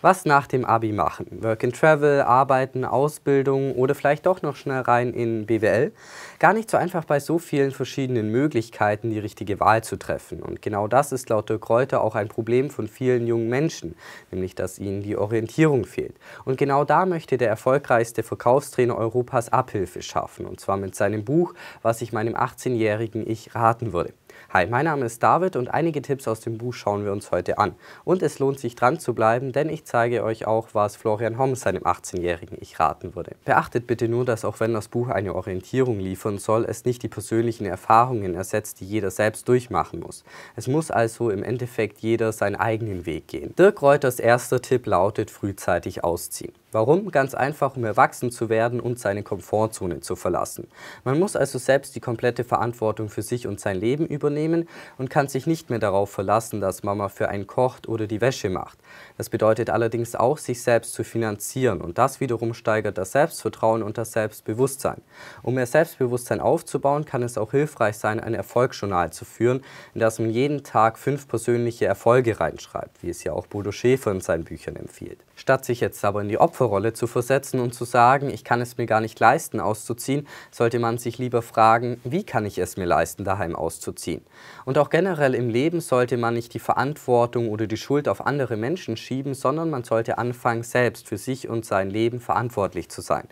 Was nach dem Abi machen? Work and Travel, Arbeiten, Ausbildung oder vielleicht doch noch schnell rein in BWL? Gar nicht so einfach bei so vielen verschiedenen Möglichkeiten die richtige Wahl zu treffen. Und genau das ist laut Dirk Reuter auch ein Problem von vielen jungen Menschen, nämlich dass ihnen die Orientierung fehlt. Und genau da möchte der erfolgreichste Verkaufstrainer Europas Abhilfe schaffen. Und zwar mit seinem Buch, was ich meinem 18-jährigen Ich raten würde. Hi, mein Name ist David und einige Tipps aus dem Buch schauen wir uns heute an. Und es lohnt sich dran zu bleiben, denn ich zeige euch auch, was Florian Hommes seinem 18-Jährigen ich raten würde. Beachtet bitte nur, dass auch wenn das Buch eine Orientierung liefern soll, es nicht die persönlichen Erfahrungen ersetzt, die jeder selbst durchmachen muss. Es muss also im Endeffekt jeder seinen eigenen Weg gehen. Dirk Reuters erster Tipp lautet frühzeitig ausziehen. Warum? Ganz einfach, um erwachsen zu werden und seine Komfortzone zu verlassen. Man muss also selbst die komplette Verantwortung für sich und sein Leben übernehmen und kann sich nicht mehr darauf verlassen, dass Mama für einen kocht oder die Wäsche macht. Das bedeutet allerdings auch, sich selbst zu finanzieren und das wiederum steigert das Selbstvertrauen und das Selbstbewusstsein. Um mehr Selbstbewusstsein aufzubauen, kann es auch hilfreich sein, ein Erfolgsjournal zu führen, in das man jeden Tag fünf persönliche Erfolge reinschreibt, wie es ja auch Bodo Schäfer in seinen Büchern empfiehlt. Statt sich jetzt aber in die Opfer Opferrolle zu versetzen und zu sagen, ich kann es mir gar nicht leisten, auszuziehen, sollte man sich lieber fragen, wie kann ich es mir leisten, daheim auszuziehen. Und auch generell im Leben sollte man nicht die Verantwortung oder die Schuld auf andere Menschen schieben, sondern man sollte anfangen, selbst für sich und sein Leben verantwortlich zu sein.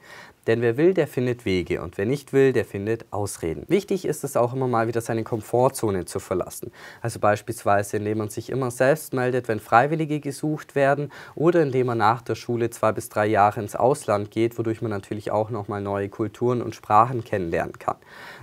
Denn wer will, der findet Wege und wer nicht will, der findet Ausreden. Wichtig ist es auch immer mal wieder seine Komfortzone zu verlassen. Also beispielsweise, indem man sich immer selbst meldet, wenn Freiwillige gesucht werden oder indem man nach der Schule zwei bis drei Jahre ins Ausland geht, wodurch man natürlich auch nochmal neue Kulturen und Sprachen kennenlernen kann.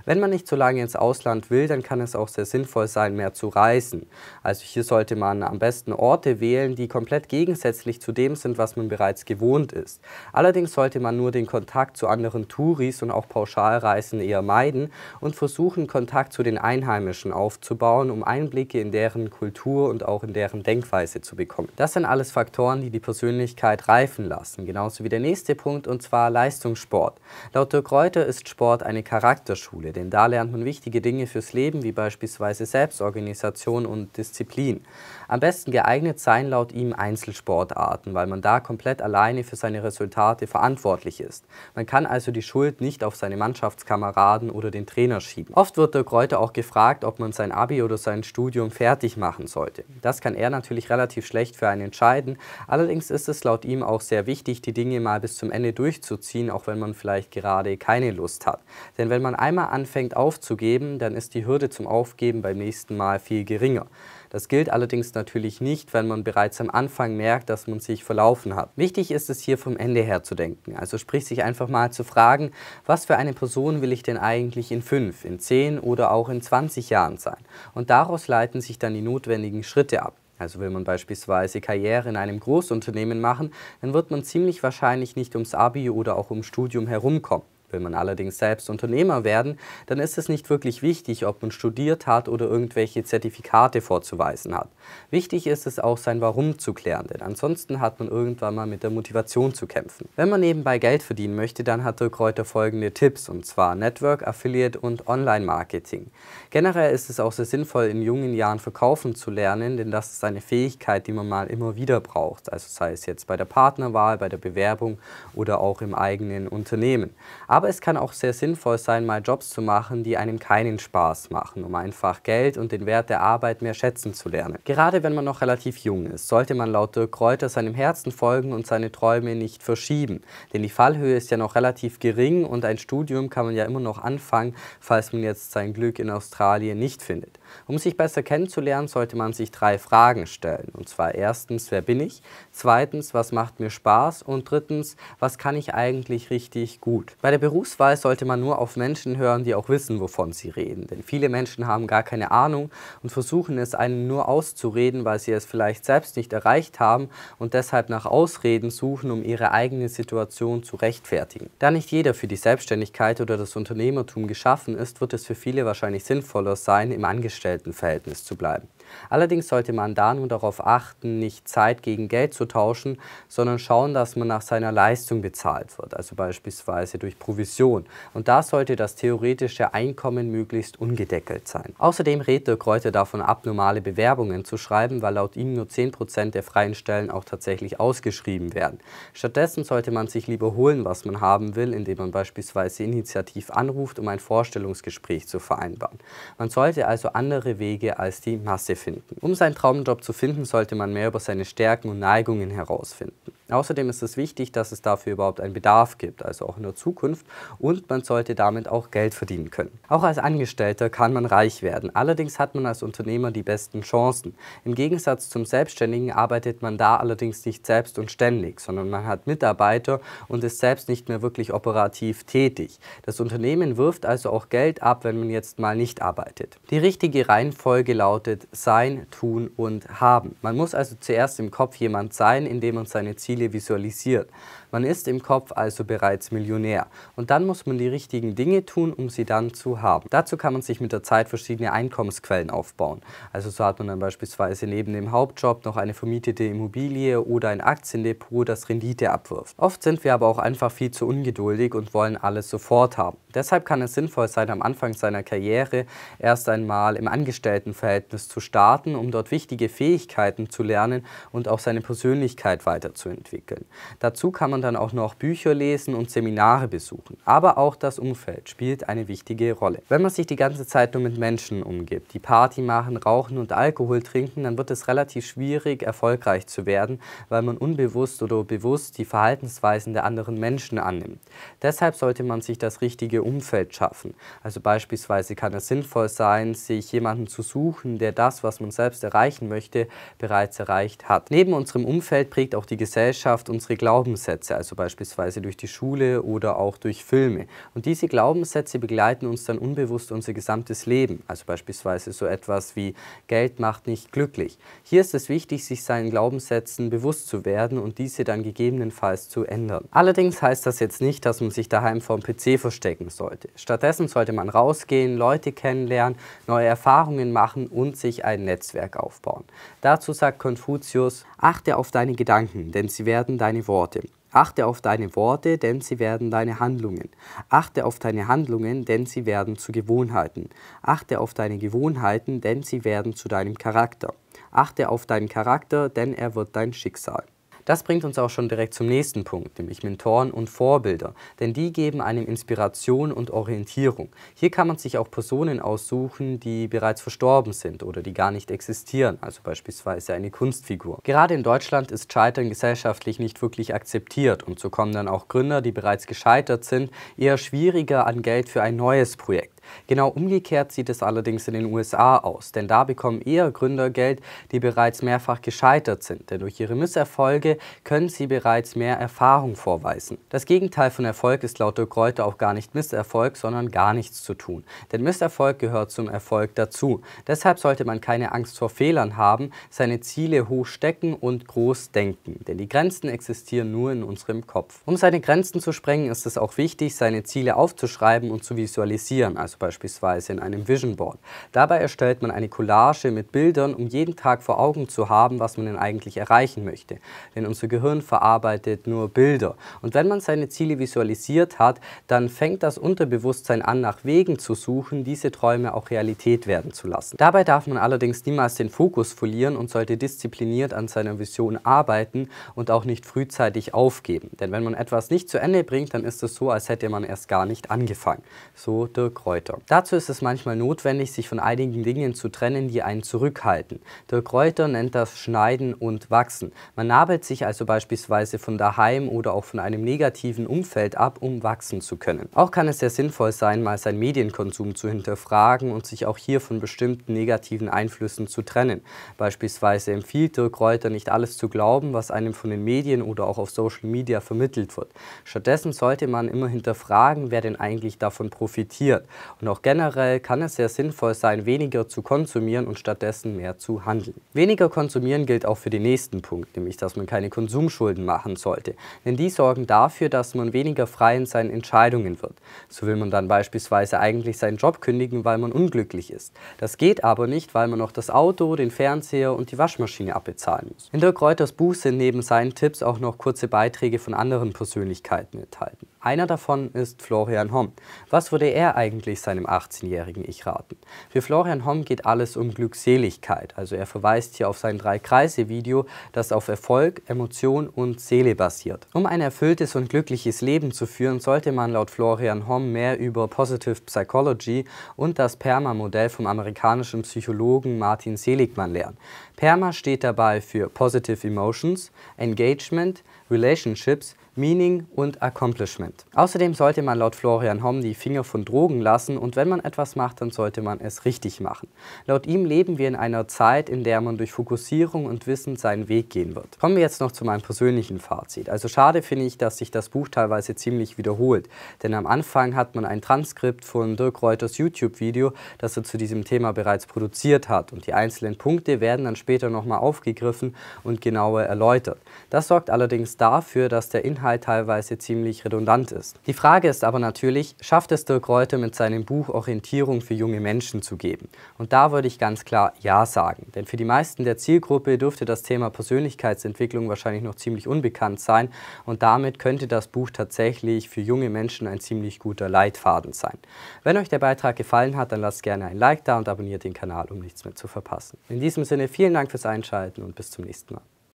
Wenn man nicht so lange ins Ausland will, dann kann es auch sehr sinnvoll sein, mehr zu reisen. Also hier sollte man am besten Orte wählen, die komplett gegensätzlich zu dem sind, was man bereits gewohnt ist. Allerdings sollte man nur den Kontakt Kontakt zu anderen Touris und auch Pauschalreisen eher meiden und versuchen, Kontakt zu den Einheimischen aufzubauen, um Einblicke in deren Kultur und auch in deren Denkweise zu bekommen. Das sind alles Faktoren, die die Persönlichkeit reifen lassen, genauso wie der nächste Punkt und zwar Leistungssport. Laut Dirk Reuter ist Sport eine Charakterschule, denn da lernt man wichtige Dinge fürs Leben, wie beispielsweise Selbstorganisation und Disziplin. Am besten geeignet seien laut ihm Einzelsportarten, weil man da komplett alleine für seine Resultate verantwortlich ist. Man man kann also die Schuld nicht auf seine Mannschaftskameraden oder den Trainer schieben. Oft wird der Kräuter auch gefragt, ob man sein Abi oder sein Studium fertig machen sollte. Das kann er natürlich relativ schlecht für einen entscheiden. Allerdings ist es laut ihm auch sehr wichtig, die Dinge mal bis zum Ende durchzuziehen, auch wenn man vielleicht gerade keine Lust hat. Denn wenn man einmal anfängt aufzugeben, dann ist die Hürde zum Aufgeben beim nächsten Mal viel geringer. Das gilt allerdings natürlich nicht, wenn man bereits am Anfang merkt, dass man sich verlaufen hat. Wichtig ist es hier vom Ende her zu denken, also sprich sich einfach mal zu fragen, was für eine Person will ich denn eigentlich in fünf, in zehn oder auch in 20 Jahren sein? Und daraus leiten sich dann die notwendigen Schritte ab. Also will man beispielsweise Karriere in einem Großunternehmen machen, dann wird man ziemlich wahrscheinlich nicht ums ABI oder auch ums Studium herumkommen. Will man allerdings selbst Unternehmer werden, dann ist es nicht wirklich wichtig, ob man studiert hat oder irgendwelche Zertifikate vorzuweisen hat. Wichtig ist es auch, sein Warum zu klären, denn ansonsten hat man irgendwann mal mit der Motivation zu kämpfen. Wenn man nebenbei Geld verdienen möchte, dann hat Dirk Reuter folgende Tipps, und zwar Network, Affiliate und Online-Marketing. Generell ist es auch sehr sinnvoll, in jungen Jahren verkaufen zu lernen, denn das ist eine Fähigkeit, die man mal immer wieder braucht, also sei es jetzt bei der Partnerwahl, bei der Bewerbung oder auch im eigenen Unternehmen. Aber aber es kann auch sehr sinnvoll sein, mal Jobs zu machen, die einem keinen Spaß machen, um einfach Geld und den Wert der Arbeit mehr schätzen zu lernen. Gerade wenn man noch relativ jung ist, sollte man laut Dirk Reuter seinem Herzen folgen und seine Träume nicht verschieben. Denn die Fallhöhe ist ja noch relativ gering und ein Studium kann man ja immer noch anfangen, falls man jetzt sein Glück in Australien nicht findet. Um sich besser kennenzulernen, sollte man sich drei Fragen stellen. Und zwar erstens, wer bin ich? Zweitens, was macht mir Spaß? Und drittens, was kann ich eigentlich richtig gut? Bei der Berufswahl sollte man nur auf Menschen hören, die auch wissen, wovon sie reden. Denn viele Menschen haben gar keine Ahnung und versuchen es einem nur auszureden, weil sie es vielleicht selbst nicht erreicht haben und deshalb nach Ausreden suchen, um ihre eigene Situation zu rechtfertigen. Da nicht jeder für die Selbstständigkeit oder das Unternehmertum geschaffen ist, wird es für viele wahrscheinlich sinnvoller sein, im Angestellten Verhältnis zu bleiben. Allerdings sollte man da nun darauf achten, nicht Zeit gegen Geld zu tauschen, sondern schauen, dass man nach seiner Leistung bezahlt wird, also beispielsweise durch Provision. Und da sollte das theoretische Einkommen möglichst ungedeckelt sein. Außerdem rät der Kräuter davon ab, normale Bewerbungen zu schreiben, weil laut ihm nur 10% der freien Stellen auch tatsächlich ausgeschrieben werden. Stattdessen sollte man sich lieber holen, was man haben will, indem man beispielsweise initiativ anruft, um ein Vorstellungsgespräch zu vereinbaren. Man sollte also andere Wege als die Masse Talente finden. Um seinen Traumjob zu finden, sollte man mehr über seine Stärken und Neigungen herausfinden. Außerdem ist es wichtig, dass es dafür überhaupt einen Bedarf gibt, also auch in der Zukunft, und man sollte damit auch Geld verdienen können. Auch als Angestellter kann man reich werden, allerdings hat man als Unternehmer die besten Chancen. Im Gegensatz zum Selbstständigen arbeitet man da allerdings nicht selbst und ständig, sondern man hat Mitarbeiter und ist selbst nicht mehr wirklich operativ tätig. Das Unternehmen wirft also auch Geld ab, wenn man jetzt mal nicht arbeitet. Die richtige Reihenfolge lautet sein, Tun und Haben. Man muss also zuerst im Kopf jemand sein, indem man seine Ziele visualisiert. Man ist im Kopf also bereits Millionär und dann muss man die richtigen Dinge tun, um sie dann zu haben. Dazu kann man sich mit der Zeit verschiedene Einkommensquellen aufbauen. Also so hat man dann beispielsweise neben dem Hauptjob noch eine vermietete Immobilie oder ein Aktiendepot, das Rendite abwirft. Oft sind wir aber auch einfach viel zu ungeduldig und wollen alles sofort haben. Deshalb kann es sinnvoll sein, am Anfang seiner Karriere erst einmal im Angestelltenverhältnis zu starten, um dort wichtige Fähigkeiten zu lernen und auch seine Persönlichkeit weiterzuentwickeln. Dazu kann man dann auch noch Bücher lesen und Seminare besuchen. Aber auch das Umfeld spielt eine wichtige Rolle. Wenn man sich die ganze Zeit nur mit Menschen umgibt, die Party machen, rauchen und Alkohol trinken, dann wird es relativ schwierig, erfolgreich zu werden, weil man unbewusst oder bewusst die Verhaltensweisen der anderen Menschen annimmt. Deshalb sollte man sich das richtige Umfeld schaffen. Also beispielsweise kann es sinnvoll sein, sich jemanden zu suchen, der das, was man selbst erreichen möchte, bereits erreicht hat. Neben unserem Umfeld prägt auch die Gesellschaft unsere Glaubenssätze also beispielsweise durch die Schule oder auch durch Filme. Und diese Glaubenssätze begleiten uns dann unbewusst unser gesamtes Leben, also beispielsweise so etwas wie Geld macht nicht glücklich. Hier ist es wichtig, sich seinen Glaubenssätzen bewusst zu werden und diese dann gegebenenfalls zu ändern. Allerdings heißt das jetzt nicht, dass man sich daheim vorm PC verstecken sollte. Stattdessen sollte man rausgehen, Leute kennenlernen, neue Erfahrungen machen und sich ein Netzwerk aufbauen. Dazu sagt Konfuzius, achte auf deine Gedanken, denn sie werden deine Worte. Achte auf deine Worte, denn sie werden deine Handlungen. Achte auf deine Handlungen, denn sie werden zu Gewohnheiten. Achte auf deine Gewohnheiten, denn sie werden zu deinem Charakter. Achte auf deinen Charakter, denn er wird dein Schicksal. Das bringt uns auch schon direkt zum nächsten Punkt, nämlich Mentoren und Vorbilder, denn die geben einem Inspiration und Orientierung. Hier kann man sich auch Personen aussuchen, die bereits verstorben sind oder die gar nicht existieren, also beispielsweise eine Kunstfigur. Gerade in Deutschland ist Scheitern gesellschaftlich nicht wirklich akzeptiert und so kommen dann auch Gründer, die bereits gescheitert sind, eher schwieriger an Geld für ein neues Projekt. Genau umgekehrt sieht es allerdings in den USA aus, denn da bekommen eher Gründer Geld, die bereits mehrfach gescheitert sind, denn durch ihre Misserfolge können sie bereits mehr Erfahrung vorweisen. Das Gegenteil von Erfolg ist laut Dirk Kräuter auch gar nicht Misserfolg, sondern gar nichts zu tun. Denn Misserfolg gehört zum Erfolg dazu. Deshalb sollte man keine Angst vor Fehlern haben, seine Ziele hoch stecken und groß denken, denn die Grenzen existieren nur in unserem Kopf. Um seine Grenzen zu sprengen, ist es auch wichtig, seine Ziele aufzuschreiben und zu visualisieren, also also beispielsweise in einem Vision Board. Dabei erstellt man eine Collage mit Bildern, um jeden Tag vor Augen zu haben, was man denn eigentlich erreichen möchte. Denn unser Gehirn verarbeitet nur Bilder. Und wenn man seine Ziele visualisiert hat, dann fängt das Unterbewusstsein an, nach Wegen zu suchen, diese Träume auch Realität werden zu lassen. Dabei darf man allerdings niemals den Fokus verlieren und sollte diszipliniert an seiner Vision arbeiten und auch nicht frühzeitig aufgeben. Denn wenn man etwas nicht zu Ende bringt, dann ist es so, als hätte man erst gar nicht angefangen. So Dirk Reuter. Kräuter. Dazu ist es manchmal notwendig, sich von einigen Dingen zu trennen, die einen zurückhalten. Der Kräuter nennt das Schneiden und Wachsen. Man nabelt sich also beispielsweise von daheim oder auch von einem negativen Umfeld ab, um wachsen zu können. Auch kann es sehr sinnvoll sein, mal seinen Medienkonsum zu hinterfragen und sich auch hier von bestimmten negativen Einflüssen zu trennen. Beispielsweise empfiehlt der Kräuter nicht alles zu glauben, was einem von den Medien oder auch auf Social Media vermittelt wird. Stattdessen sollte man immer hinterfragen, wer denn eigentlich davon profitiert und auch generell kann es sehr sinnvoll sein, weniger zu konsumieren und stattdessen mehr zu handeln. Weniger konsumieren gilt auch für den nächsten Punkt, nämlich dass man keine Konsumschulden machen sollte. Denn die sorgen dafür, dass man weniger frei in seinen Entscheidungen wird. So will man dann beispielsweise eigentlich seinen Job kündigen, weil man unglücklich ist. Das geht aber nicht, weil man noch das Auto, den Fernseher und die Waschmaschine abbezahlen muss. In Dirk Reuters Buch sind neben seinen Tipps auch noch kurze Beiträge von anderen Persönlichkeiten enthalten. Einer davon ist Florian Homm. Was würde er eigentlich sein seinem 18-jährigen Ich raten. Für Florian Homm geht alles um Glückseligkeit. Also er verweist hier auf sein Drei-Kreise-Video, das auf Erfolg, Emotion und Seele basiert. Um ein erfülltes und glückliches Leben zu führen, sollte man laut Florian Homm mehr über Positive Psychology und das PERMA-Modell vom amerikanischen Psychologen Martin Seligmann lernen. PERMA steht dabei für Positive Emotions, Engagement, Relationships, Meaning und Accomplishment. Außerdem sollte man laut Florian Homm die Finger von Drogen lassen und wenn man etwas macht, dann sollte man es richtig machen. Laut ihm leben wir in einer Zeit, in der man durch Fokussierung und Wissen seinen Weg gehen wird. Kommen wir jetzt noch zu meinem persönlichen Fazit. Also schade finde ich, dass sich das Buch teilweise ziemlich wiederholt, denn am Anfang hat man ein Transkript von Dirk Reuters YouTube-Video, das er zu diesem Thema bereits produziert hat und die einzelnen Punkte werden dann später nochmal aufgegriffen und genauer erläutert. Das sorgt allerdings dafür, dass der Inhalt Inhalt teilweise ziemlich redundant ist. Die Frage ist aber natürlich, schafft es Dirk Reuter mit seinem Buch Orientierung für junge Menschen zu geben? Und da würde ich ganz klar Ja sagen, denn für die meisten der Zielgruppe dürfte das Thema Persönlichkeitsentwicklung wahrscheinlich noch ziemlich unbekannt sein und damit könnte das Buch tatsächlich für junge Menschen ein ziemlich guter Leitfaden sein. Wenn euch der Beitrag gefallen hat, dann lasst gerne ein Like da und abonniert den Kanal, um nichts mehr zu verpassen. In diesem Sinne vielen Dank fürs Einschalten und bis zum nächsten Mal.